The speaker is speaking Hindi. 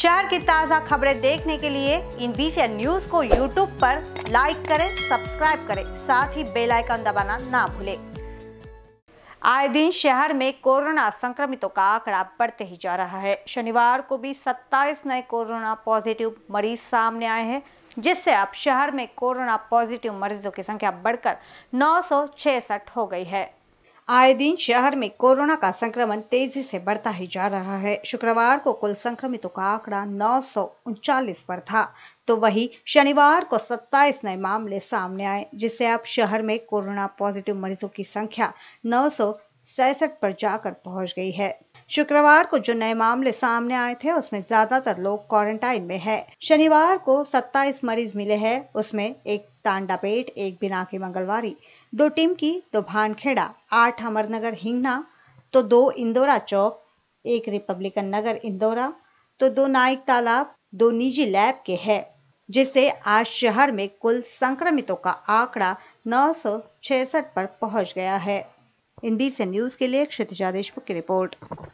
शहर की ताज़ा खबरें देखने के लिए इन बीसी न्यूज को यूट्यूब पर लाइक करें सब्सक्राइब करें साथ ही बेल आइकन दबाना ना भूलें आए दिन शहर में कोरोना संक्रमितों का आंकड़ा बढ़ते ही जा रहा है शनिवार को भी 27 नए कोरोना पॉजिटिव मरीज सामने आए हैं जिससे अब शहर में कोरोना पॉजिटिव मरीजों की संख्या बढ़कर नौ हो गई है आए दिन शहर में कोरोना का संक्रमण तेजी से बढ़ता ही जा रहा है शुक्रवार को कुल संक्रमितों का आंकड़ा नौ पर था तो वही शनिवार को 27 नए मामले सामने आए जिससे अब शहर में कोरोना पॉजिटिव मरीजों की संख्या नौ पर जाकर पहुंच गई है शुक्रवार को जो नए मामले सामने आए थे उसमें ज्यादातर लोग क्वारंटाइन में है शनिवार को सत्ताईस मरीज मिले हैं उसमें एक तांडापेट एक बिना की मंगलवारी दो टीम की दो भानखेड़ा आठ अमरनगर हिंगना तो दो इंदौरा चौक एक रिपब्लिकन नगर इंदौरा तो दो नाइक तालाब दो निजी लैब के है जिससे आज शहर में कुल संक्रमितों का आंकड़ा नौ पर पहुंच गया है इंडी से न्यूज के लिए क्षितिजा देशमुख की रिपोर्ट